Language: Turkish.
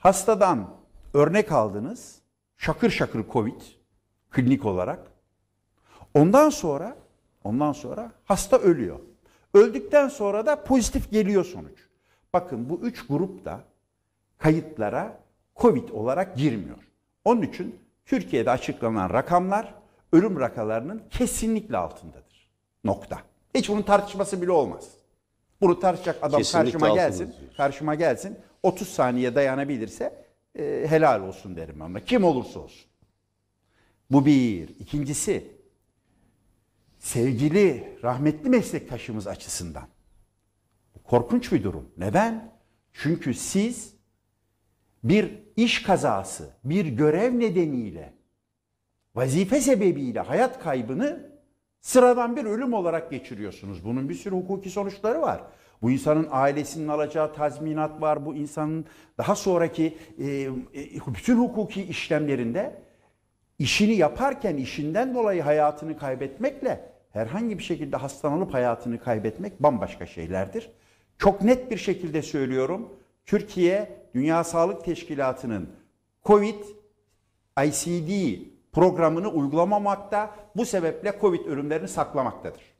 Hastadan örnek aldınız, şakır şakır Covid klinik olarak. Ondan sonra ondan sonra hasta ölüyor. Öldükten sonra da pozitif geliyor sonuç. Bakın bu üç grup da kayıtlara Covid olarak girmiyor. Onun için Türkiye'de açıklanan rakamlar ölüm rakalarının kesinlikle altındadır. Nokta. Hiç bunun tartışması bile olmaz. Bunu tartışacak adam kesinlikle karşıma gelsin. Diyorsun. Karşıma gelsin. 30 saniye dayanabilirse e, helal olsun derim ama kim olursa olsun. Bu bir. İkincisi sevgili rahmetli meslektaşımız açısından korkunç bir durum. Neden? Çünkü siz bir iş kazası, bir görev nedeniyle, vazife sebebiyle hayat kaybını Sıradan bir ölüm olarak geçiriyorsunuz. Bunun bir sürü hukuki sonuçları var. Bu insanın ailesinin alacağı tazminat var. Bu insanın daha sonraki e, e, bütün hukuki işlemlerinde işini yaparken işinden dolayı hayatını kaybetmekle herhangi bir şekilde hastalanıp hayatını kaybetmek bambaşka şeylerdir. Çok net bir şekilde söylüyorum. Türkiye Dünya Sağlık Teşkilatı'nın COVID ICD programını uygulamamakta, bu sebeple Covid ürünlerini saklamaktadır.